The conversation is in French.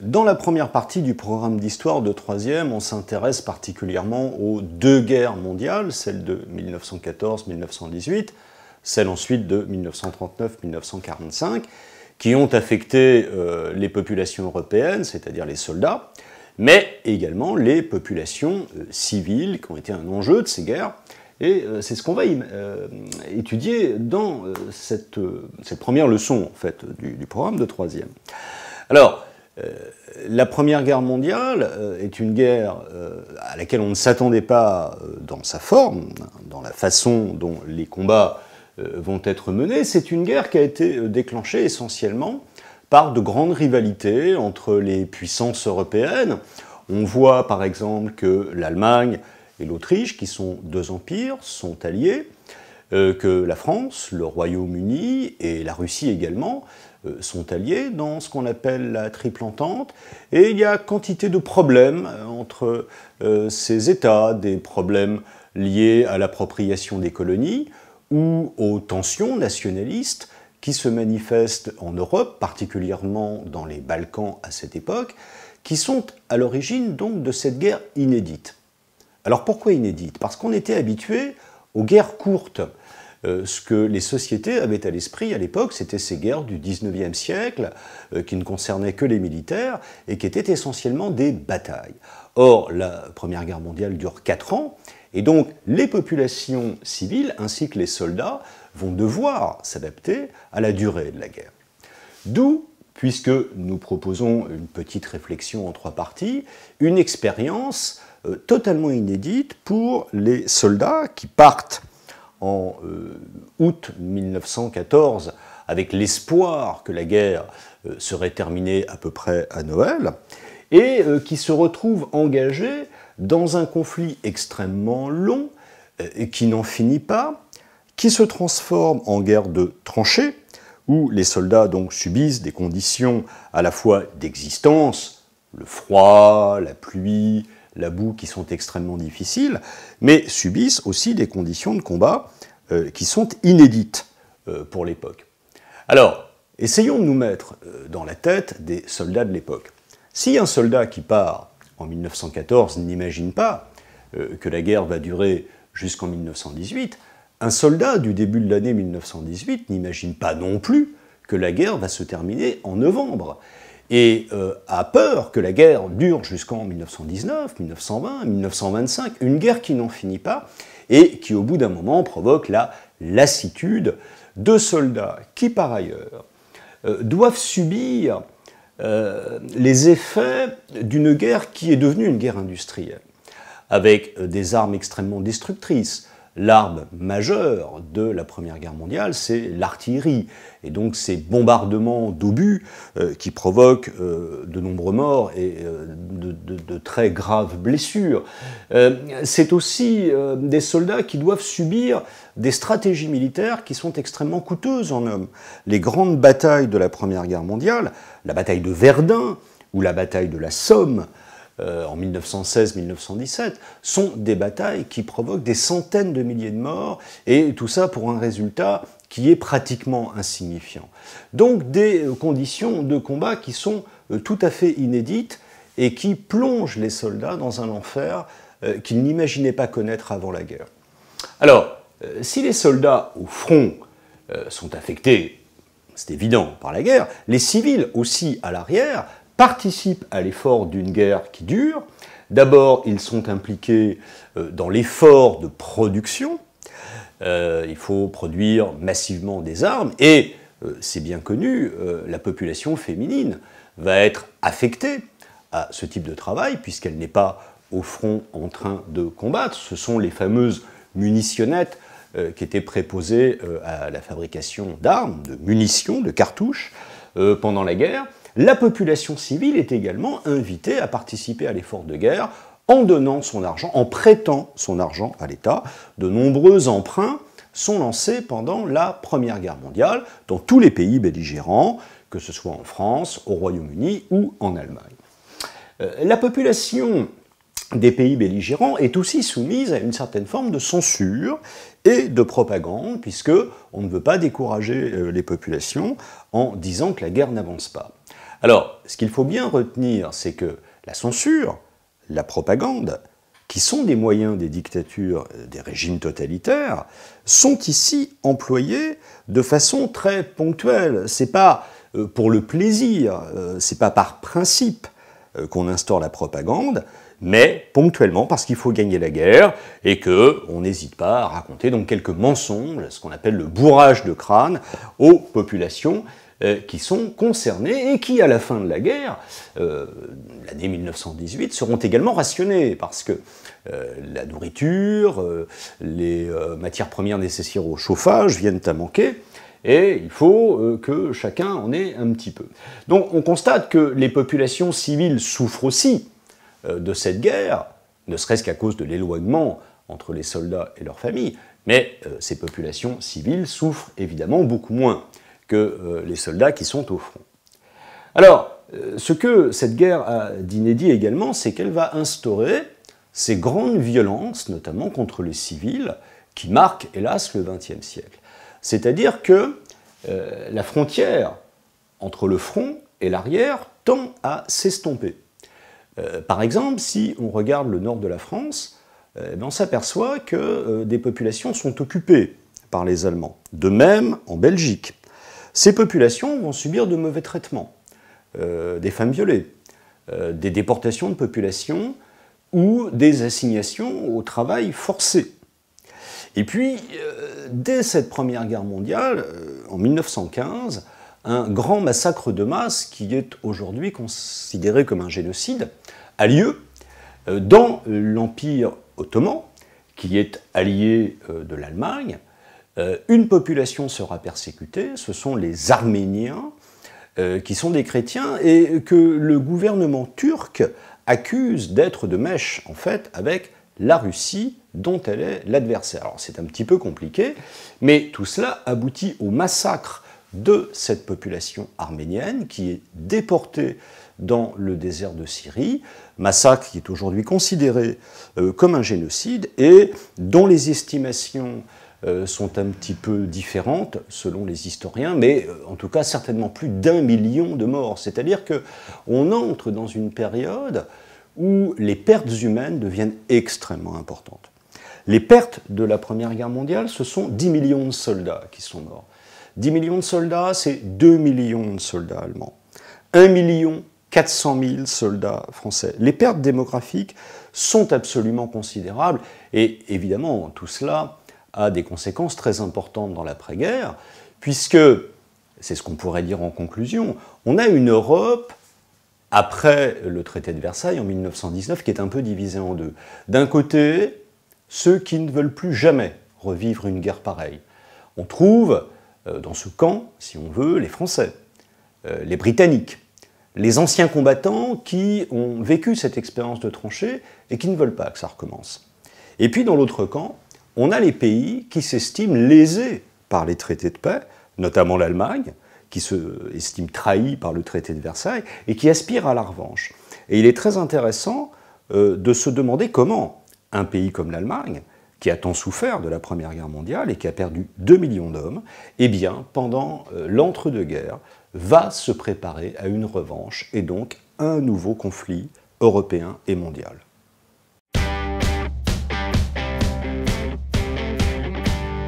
Dans la première partie du programme d'histoire de Troisième, on s'intéresse particulièrement aux deux guerres mondiales, celle de 1914-1918, celle ensuite de 1939-1945, qui ont affecté euh, les populations européennes, c'est-à-dire les soldats, mais également les populations euh, civiles qui ont été un enjeu de ces guerres. Et euh, c'est ce qu'on va étudier dans cette, première leçon en fait, du, programme de Troisième. Alors, euh, la Première Guerre mondiale euh, est une guerre euh, à laquelle on ne s'attendait pas dans sa forme, dans la façon dont les combats vont être menés. C'est une guerre qui a été déclenchée essentiellement par de grandes rivalités entre les puissances européennes. On voit par exemple que l'Allemagne et l'Autriche, qui sont deux empires, sont alliés, que la France, le Royaume-Uni et la Russie également euh, sont alliés dans ce qu'on appelle la triple entente. Et il y a quantité de problèmes euh, entre euh, ces États, des problèmes liés à l'appropriation des colonies ou aux tensions nationalistes qui se manifestent en Europe, particulièrement dans les Balkans à cette époque, qui sont à l'origine donc de cette guerre inédite. Alors pourquoi inédite Parce qu'on était habitué aux guerres courtes. Euh, ce que les sociétés avaient à l'esprit à l'époque, c'était ces guerres du 19e siècle, euh, qui ne concernaient que les militaires, et qui étaient essentiellement des batailles. Or, la Première Guerre mondiale dure 4 ans, et donc les populations civiles, ainsi que les soldats, vont devoir s'adapter à la durée de la guerre. D'où puisque nous proposons une petite réflexion en trois parties, une expérience euh, totalement inédite pour les soldats qui partent en euh, août 1914 avec l'espoir que la guerre euh, serait terminée à peu près à Noël, et euh, qui se retrouve engagé dans un conflit extrêmement long et qui n'en finit pas, qui se transforme en guerre de tranchées, où les soldats donc subissent des conditions à la fois d'existence, le froid, la pluie, la boue qui sont extrêmement difficiles, mais subissent aussi des conditions de combat euh, qui sont inédites euh, pour l'époque. Alors, essayons de nous mettre euh, dans la tête des soldats de l'époque. Si un soldat qui part en 1914 n'imagine pas que la guerre va durer jusqu'en 1918, un soldat du début de l'année 1918 n'imagine pas non plus que la guerre va se terminer en novembre et euh, a peur que la guerre dure jusqu'en 1919, 1920, 1925, une guerre qui n'en finit pas et qui au bout d'un moment provoque la lassitude de soldats qui par ailleurs euh, doivent subir euh, les effets d'une guerre qui est devenue une guerre industrielle, avec des armes extrêmement destructrices, l'arme majeure de la Première Guerre mondiale, c'est l'artillerie. Et donc ces bombardements d'obus euh, qui provoquent euh, de nombreux morts et euh, de, de, très graves blessures. c'est aussi des soldats qui doivent subir des stratégies militaires qui sont extrêmement coûteuses en hommes. Les grandes batailles de la Première Guerre mondiale, la bataille de Verdun, ou la bataille de la Somme euh, en 1916-1917, sont des batailles qui provoquent des centaines de milliers de morts, et tout ça pour un résultat qui est pratiquement insignifiant. Donc des euh, conditions de combat qui sont euh, tout à fait inédites et qui plongent les soldats dans un enfer qu'ils n'imaginaient pas connaître avant la guerre. Alors, si les soldats au front sont affectés, c'est évident, par la guerre, les civils aussi à l'arrière participent à l'effort d'une guerre qui dure. D'abord, ils sont impliqués euh, dans l'effort de production. Euh, il faut produire massivement des armes et, euh, c'est bien connu, la population féminine va être affectée à ce type de travail puisqu'elle n'est pas au front en train de combattre. Ce sont les fameuses munitionnettes qui étaient préposées à la fabrication d'armes, de munitions, de cartouches pendant la guerre. La population civile est également invitée à participer à l'effort de guerre en donnant son argent, en prêtant son argent à l'État. De nombreux emprunts sont lancés pendant la Première Guerre mondiale dans tous les pays belligérants, que ce soit en France, au Royaume-Uni ou en Allemagne. Euh, la population des pays belligérants est aussi soumise à une certaine forme de censure et de propagande, puisque on ne veut pas décourager euh, les populations en disant que la guerre n'avance pas. Alors, ce qu'il faut bien retenir, c'est que la censure, la propagande, qui sont des moyens des dictatures, euh, des régimes totalitaires, sont ici employés de façon très ponctuelle. C'est pas euh, pour le plaisir, euh, c'est pas par principe qu'on instaure la propagande, mais ponctuellement parce qu'il faut gagner la guerre et que on n'hésite pas à raconter donc quelques mensonges, ce qu'on appelle le bourrage de crâne aux populations euh, qui sont concernés et qui, à la fin de la guerre, euh, l'année 1918, seront également rationnés parce que euh, la nourriture, les matières premières nécessaires au chauffage viennent à manquer et il faut que chacun en ait un petit peu. Donc on constate que les populations civiles souffrent aussi de cette guerre, ne serait-ce qu'à cause de l'éloignement entre les soldats et leurs familles, mais ces populations civiles souffrent évidemment beaucoup moins que euh, les soldats qui sont au front. Alors, euh, ce que cette guerre a d'inédit également, c'est qu'elle va instaurer ces grandes violences, notamment contre les civils, qui marquent, hélas, le XXe siècle. C'est-à-dire que euh, la frontière entre le front et l'arrière tend à s'estomper. par exemple, si on regarde le nord de la France, eh ben, on s'aperçoit que des populations sont occupées par les Allemands. De même en Belgique. Ces populations vont subir de mauvais traitements, euh, des femmes violées, euh, des déportations de populations ou des assignations au travail forcé. Et puis, euh, dès cette Première Guerre mondiale, en 1915, un grand massacre de masse, qui est aujourd'hui considéré comme un génocide, a lieu dans l'Empire ottoman, qui est allié de l'Allemagne, euh, une population sera persécutée, ce sont les Arméniens, euh, qui sont des chrétiens, et que le gouvernement turc accuse d'être de mèche, en fait, avec la Russie dont elle est l'adversaire. Alors c'est un petit peu compliqué, mais tout cela aboutit au massacre de cette population arménienne qui est déportée dans le désert de Syrie, massacre qui est aujourd'hui considéré euh, comme un génocide et dont les estimations euh, sont un petit peu différentes selon les historiens, mais euh, en tout cas certainement plus d'un million de morts. C'est-à-dire que on entre dans une période où les pertes humaines deviennent extrêmement importantes. Les pertes de la Première Guerre mondiale, ce sont 10 millions de soldats qui sont morts. 10 millions de soldats, c'est 2 millions de soldats allemands. 1 million 400 000 soldats français. Les pertes démographiques sont absolument considérables et évidemment tout cela a des conséquences très importantes dans l'après-guerre, puisque, c'est ce qu'on pourrait dire en conclusion, on a une Europe après le traité de Versailles en 1919 qui est un peu divisée en deux. D'un côté, ceux qui ne veulent plus jamais revivre une guerre pareille. On trouve euh, dans ce camp, si on veut, les Français, euh, les Britanniques, les anciens combattants qui ont vécu cette expérience de tranchée et qui ne veulent pas que ça recommence. Et puis dans l'autre camp, on a les pays qui s'estiment lésés par les traités de paix, notamment l'Allemagne, qui se estime trahie par le traité de Versailles et qui aspire à la revanche. Et il est très intéressant euh, de se demander comment un pays comme l'Allemagne, qui a tant souffert de la Première Guerre mondiale et qui a perdu 2 millions d'hommes, eh bien, pendant euh, l'entre-deux-guerres, va se préparer à une revanche et donc un nouveau conflit européen et mondial.